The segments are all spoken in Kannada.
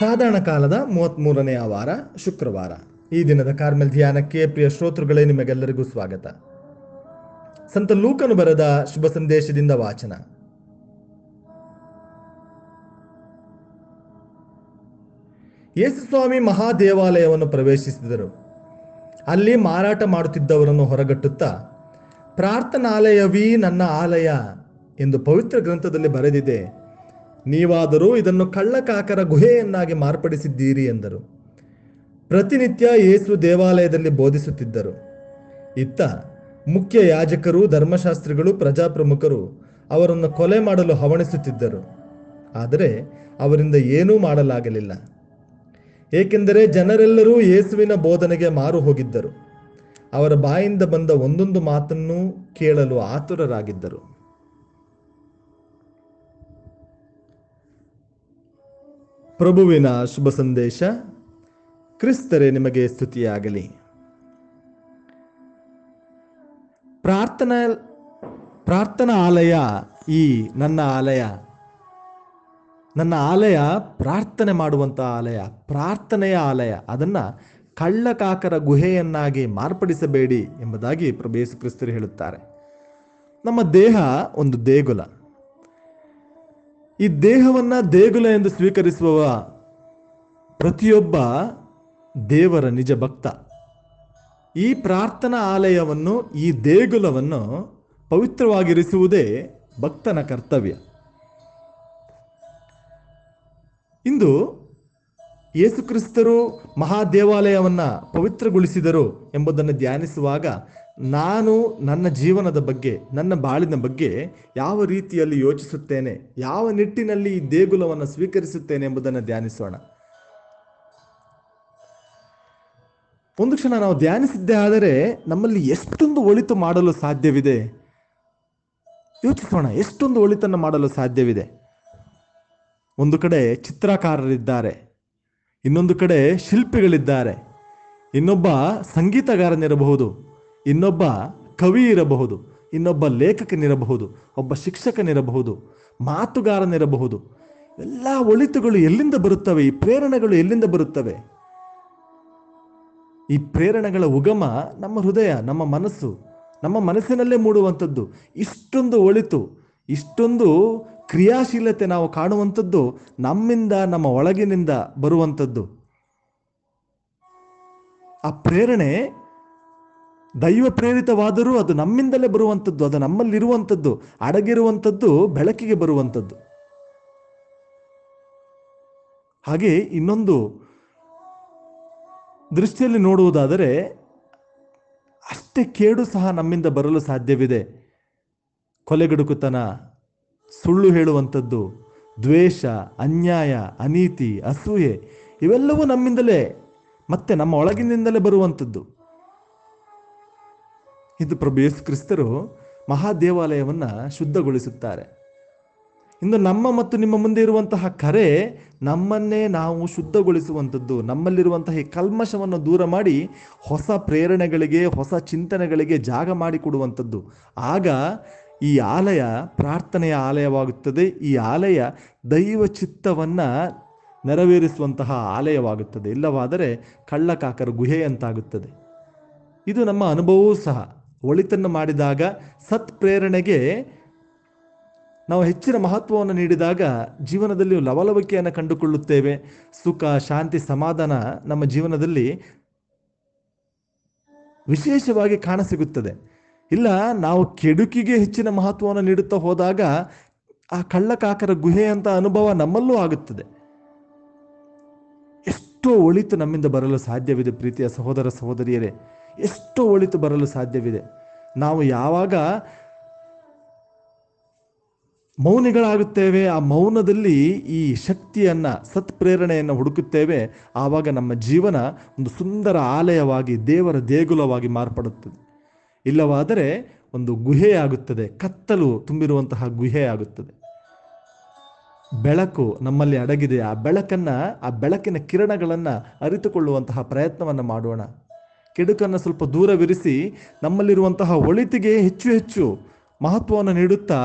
ಸಾಧಾರಣ ಕಾಲದ ಮೂರನೆಯ ವಾರ ಶುಕ್ರವಾರ ಈ ದಿನದ ಕಾರ್ಮೆಲ್ ಧ್ಯಾನಕ್ಕೆ ಪ್ರಿಯ ಶ್ರೋತೃಗಳೇ ನಿಮಗೆಲ್ಲರಿಗೂ ಸ್ವಾಗತ ಸಂತ ಲೂಕನು ಬರೆದ ಶುಭ ಸಂದೇಶದಿಂದ ವಾಚನ ಯೇಸುಸ್ವಾಮಿ ಮಹಾದೇವಾಲಯವನ್ನು ಪ್ರವೇಶಿಸಿದರು ಅಲ್ಲಿ ಮಾರಾಟ ಮಾಡುತ್ತಿದ್ದವರನ್ನು ಹೊರಗಟ್ಟುತ್ತಾ ಪ್ರಾರ್ಥನಾಲಯವೀ ನನ್ನ ಆಲಯ ಎಂದು ಪವಿತ್ರ ಗ್ರಂಥದಲ್ಲಿ ಬರೆದಿದೆ ನೀವಾದರೂ ಇದನ್ನು ಕಳ್ಳಕಾಕರ ಗುಹೆಯನ್ನಾಗಿ ಮಾರ್ಪಡಿಸಿದ್ದೀರಿ ಎಂದರು ಪ್ರತಿನಿತ್ಯ ಯೇಸು ದೇವಾಲಯದಲ್ಲಿ ಬೋಧಿಸುತ್ತಿದ್ದರು ಇತ್ತ ಮುಖ್ಯ ಯಾಜಕರು ಧರ್ಮಶಾಸ್ತ್ರಿಗಳು ಪ್ರಜಾಪ್ರಮುಖರು ಅವರನ್ನು ಕೊಲೆ ಮಾಡಲು ಹವಣಿಸುತ್ತಿದ್ದರು ಆದರೆ ಅವರಿಂದ ಏನೂ ಮಾಡಲಾಗಲಿಲ್ಲ ಏಕೆಂದರೆ ಜನರೆಲ್ಲರೂ ಯೇಸುವಿನ ಬೋಧನೆಗೆ ಮಾರು ಹೋಗಿದ್ದರು ಅವರ ಬಾಯಿಂದ ಬಂದ ಒಂದೊಂದು ಮಾತನ್ನು ಕೇಳಲು ಆತುರರಾಗಿದ್ದರು ಪ್ರಭುವಿನ ಶುಭ ಸಂದೇಶ ಕ್ರಿಸ್ತರೇ ನಿಮಗೆ ಸ್ತುತಿಯಾಗಲಿ ಪ್ರಾರ್ಥನಾ ಪ್ರಾರ್ಥನಾ ಆಲಯ ಈ ನನ್ನ ಆಲಯ ನನ್ನ ಆಲಯ ಪ್ರಾರ್ಥನೆ ಮಾಡುವಂಥ ಆಲಯ ಪ್ರಾರ್ಥನೆಯ ಆಲಯ ಅದನ್ನು ಕಳ್ಳಕಾಕರ ಗುಹೆಯನ್ನಾಗಿ ಮಾರ್ಪಡಿಸಬೇಡಿ ಎಂಬುದಾಗಿ ಪ್ರಭೇಸು ಕ್ರಿಸ್ತರು ಹೇಳುತ್ತಾರೆ ನಮ್ಮ ದೇಹ ಒಂದು ದೇಗುಲ ಈ ದೇಹವನ್ನ ದೇಗುಲ ಎಂದು ಸ್ವೀಕರಿಸುವವ ಪ್ರತಿಯೊಬ್ಬ ದೇವರ ನಿಜ ಭಕ್ತ ಈ ಪ್ರಾರ್ಥನಾ ಆಲಯವನ್ನು ಈ ದೇಗುಲವನ್ನು ಪವಿತ್ರವಾಗಿರಿಸುವುದೇ ಭಕ್ತನ ಕರ್ತವ್ಯ ಇಂದು ಯೇಸುಕ್ರಿಸ್ತರು ಮಹಾದೇವಾಲಯವನ್ನು ಪವಿತ್ರಗೊಳಿಸಿದರು ಎಂಬುದನ್ನು ಧ್ಯಾನಿಸುವಾಗ ನಾನು ನನ್ನ ಜೀವನದ ಬಗ್ಗೆ ನನ್ನ ಬಾಳಿನ ಬಗ್ಗೆ ಯಾವ ರೀತಿಯಲ್ಲಿ ಯೋಚಿಸುತ್ತೇನೆ ಯಾವ ನಿಟ್ಟಿನಲ್ಲಿ ಈ ದೇಗುಲವನ್ನು ಸ್ವೀಕರಿಸುತ್ತೇನೆ ಎಂಬುದನ್ನು ಧ್ಯಾನಿಸೋಣ ಒಂದು ಕ್ಷಣ ನಾವು ಧ್ಯಾನಿಸಿದ್ದೇ ಆದರೆ ನಮ್ಮಲ್ಲಿ ಎಷ್ಟೊಂದು ಒಳಿತು ಮಾಡಲು ಸಾಧ್ಯವಿದೆ ಯೋಚಿಸೋಣ ಎಷ್ಟೊಂದು ಒಳಿತನ್ನು ಮಾಡಲು ಸಾಧ್ಯವಿದೆ ಒಂದು ಕಡೆ ಚಿತ್ರಕಾರರಿದ್ದಾರೆ ಇನ್ನೊಂದು ಕಡೆ ಶಿಲ್ಪಿಗಳಿದ್ದಾರೆ ಇನ್ನೊಬ್ಬ ಸಂಗೀತಗಾರನಿರಬಹುದು ಇನ್ನೊಬ್ಬ ಕವಿ ಇರಬಹುದು ಇನ್ನೊಬ್ಬ ಲೇಖಕನಿರಬಹುದು ಒಬ್ಬ ಶಿಕ್ಷಕನಿರಬಹುದು ಮಾತುಗಾರನಿರಬಹುದು ಎಲ್ಲ ಒಳಿತುಗಳು ಎಲ್ಲಿಂದ ಬರುತ್ತವೆ ಈ ಪ್ರೇರಣೆಗಳು ಎಲ್ಲಿಂದ ಬರುತ್ತವೆ ಈ ಪ್ರೇರಣೆಗಳ ಉಗಮ ನಮ್ಮ ಹೃದಯ ನಮ್ಮ ಮನಸ್ಸು ನಮ್ಮ ಮನಸ್ಸಿನಲ್ಲೇ ಮೂಡುವಂಥದ್ದು ಇಷ್ಟೊಂದು ಒಳಿತು ಇಷ್ಟೊಂದು ಕ್ರಿಯಾಶೀಲತೆ ನಾವು ಕಾಣುವಂಥದ್ದು ನಮ್ಮಿಂದ ನಮ್ಮ ಒಳಗಿನಿಂದ ಬರುವಂಥದ್ದು ಆ ಪ್ರೇರಣೆ ದೈವ ಪ್ರೇರಿತವಾದರೂ ಅದು ನಮ್ಮಿಂದಲೇ ಬರುವಂಥದ್ದು ಅದು ನಮ್ಮಲ್ಲಿರುವಂಥದ್ದು ಅಡಗಿರುವಂಥದ್ದು ಬೆಳಕಿಗೆ ಬರುವಂಥದ್ದು ಹಾಗೆ ಇನ್ನೊಂದು ದೃಷ್ಟಿಯಲ್ಲಿ ನೋಡುವುದಾದರೆ ಅಷ್ಟೇ ಕೇಡು ಸಹ ನಮ್ಮಿಂದ ಬರಲು ಸಾಧ್ಯವಿದೆ ಕೊಲೆಗಡುಕುತನ ಸುಳ್ಳು ಹೇಳುವಂಥದ್ದು ದ್ವೇಷ ಅನ್ಯಾಯ ಅನೀತಿ ಅಸೂಯೆ ಇವೆಲ್ಲವೂ ನಮ್ಮಿಂದಲೇ ಮತ್ತೆ ನಮ್ಮ ಒಳಗಿನಿಂದಲೇ ಬರುವಂಥದ್ದು ಇದು ಪ್ರಭು ಯೇಸು ಕ್ರಿಸ್ತರು ಮಹಾದೇವಾಲಯವನ್ನು ಶುದ್ಧಗೊಳಿಸುತ್ತಾರೆ ಇಂದು ನಮ್ಮ ಮತ್ತು ನಿಮ್ಮ ಮುಂದೆ ಇರುವಂತಹ ಕರೆ ನಮ್ಮನ್ನೇ ನಾವು ಶುದ್ಧಗೊಳಿಸುವಂಥದ್ದು ನಮ್ಮಲ್ಲಿರುವಂತಹ ಈ ಕಲ್ಮಶವನ್ನು ದೂರ ಮಾಡಿ ಹೊಸ ಪ್ರೇರಣೆಗಳಿಗೆ ಹೊಸ ಚಿಂತನೆಗಳಿಗೆ ಜಾಗ ಮಾಡಿಕೊಡುವಂಥದ್ದು ಆಗ ಈ ಆಲಯ ಪ್ರಾರ್ಥನೆಯ ಆಲಯವಾಗುತ್ತದೆ ಈ ಆಲಯ ದೈವ ಚಿತ್ತವನ್ನು ನೆರವೇರಿಸುವಂತಹ ಆಲಯವಾಗುತ್ತದೆ ಇಲ್ಲವಾದರೆ ಕಳ್ಳಕಾಕರ ಗುಹೆಯಂತಾಗುತ್ತದೆ ಇದು ನಮ್ಮ ಅನುಭವವೂ ಸಹ ಒಳಿತನ್ನು ಮಾಡಿದಾಗ ಸತ್ ಪ್ರೇರಣೆಗೆ ನಾವು ಹೆಚ್ಚಿನ ಮಹತ್ವವನ್ನು ನೀಡಿದಾಗ ಜೀವನದಲ್ಲಿ ಲವಲವಿಕೆಯನ್ನು ಕಂಡುಕೊಳ್ಳುತ್ತೇವೆ ಸುಖ ಶಾಂತಿ ಸಮಾಧಾನ ನಮ್ಮ ಜೀವನದಲ್ಲಿ ವಿಶೇಷವಾಗಿ ಕಾಣಸಿಗುತ್ತದೆ ಇಲ್ಲ ನಾವು ಕೆಡುಕಿಗೆ ಹೆಚ್ಚಿನ ಮಹತ್ವವನ್ನು ನೀಡುತ್ತಾ ಹೋದಾಗ ಆ ಕಳ್ಳಕಾಕರ ಗುಹೆ ಅಂತ ಅನುಭವ ನಮ್ಮಲ್ಲೂ ಆಗುತ್ತದೆ ಎಷ್ಟೋ ಒಳಿತು ನಮ್ಮಿಂದ ಬರಲು ಸಾಧ್ಯವಿದೆ ಪ್ರೀತಿಯ ಸಹೋದರ ಸಹೋದರಿಯರೇ ಎಷ್ಟೋ ಒಳಿತು ಬರಲು ಸಾಧ್ಯವಿದೆ ನಾವು ಯಾವಾಗ ಮೌನಿಗಳಾಗುತ್ತೇವೆ ಆ ಮೌನದಲ್ಲಿ ಈ ಶಕ್ತಿಯನ್ನು ಸತ್ಪ್ರೇರಣೆಯನ್ನು ಹುಡುಕುತ್ತೇವೆ ಆವಾಗ ನಮ್ಮ ಜೀವನ ಒಂದು ಸುಂದರ ಆಲಯವಾಗಿ ದೇವರ ದೇಗುಲವಾಗಿ ಮಾರ್ಪಡುತ್ತದೆ ಇಲ್ಲವಾದರೆ ಒಂದು ಗುಹೆಯಾಗುತ್ತದೆ ಕತ್ತಲು ತುಂಬಿರುವಂತಹ ಗುಹೆಯಾಗುತ್ತದೆ ಬೆಳಕು ನಮ್ಮಲ್ಲಿ ಅಡಗಿದೆ ಆ ಬೆಳಕನ್ನು ಆ ಬೆಳಕಿನ ಕಿರಣಗಳನ್ನು ಅರಿತುಕೊಳ್ಳುವಂತಹ ಪ್ರಯತ್ನವನ್ನು ಮಾಡೋಣ ಕೆಡುಕನ್ನು ಸ್ವಲ್ಪ ದೂರವಿರಿಸಿ ನಮ್ಮಲ್ಲಿರುವಂತಹ ಒಳಿತಿಗೆ ಹೆಚ್ಚು ಹೆಚ್ಚು ಮಹತ್ವವನ್ನು ನೀಡುತ್ತಾ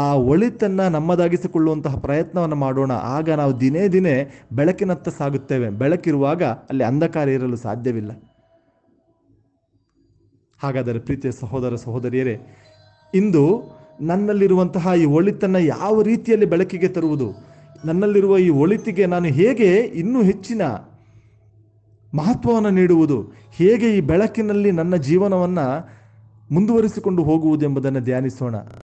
ಆ ಒಳಿತನ್ನು ನಮ್ಮದಾಗಿಸಿಕೊಳ್ಳುವಂತಹ ಪ್ರಯತ್ನವನ್ನು ಮಾಡೋಣ ಆಗ ನಾವು ದಿನೇ ದಿನೇ ಬೆಳಕಿನತ್ತ ಸಾಗುತ್ತೇವೆ ಬೆಳಕಿರುವಾಗ ಅಲ್ಲಿ ಅಂಧಕಾರ ಇರಲು ಸಾಧ್ಯವಿಲ್ಲ ಹಾಗಾದರೆ ಪ್ರೀತಿಯ ಸಹೋದರ ಸಹೋದರಿಯರೇ ಇಂದು ನನ್ನಲ್ಲಿರುವಂತಹ ಈ ಒಳಿತನ್ನು ಯಾವ ರೀತಿಯಲ್ಲಿ ಬೆಳಕಿಗೆ ತರುವುದು ನನ್ನಲ್ಲಿರುವ ಈ ಒಳಿತಿಗೆ ನಾನು ಹೇಗೆ ಇನ್ನೂ ಹೆಚ್ಚಿನ ಮಹತ್ವವನ್ನು ನೀಡುವುದು ಹೇಗೆ ಈ ಬೆಳಕಿನಲ್ಲಿ ನನ್ನ ಜೀವನವನ್ನು ಮುಂದುವರಿಸಿಕೊಂಡು ಹೋಗುವುದೆಂಬುದನ್ನು ಧ್ಯಾನಿಸೋಣ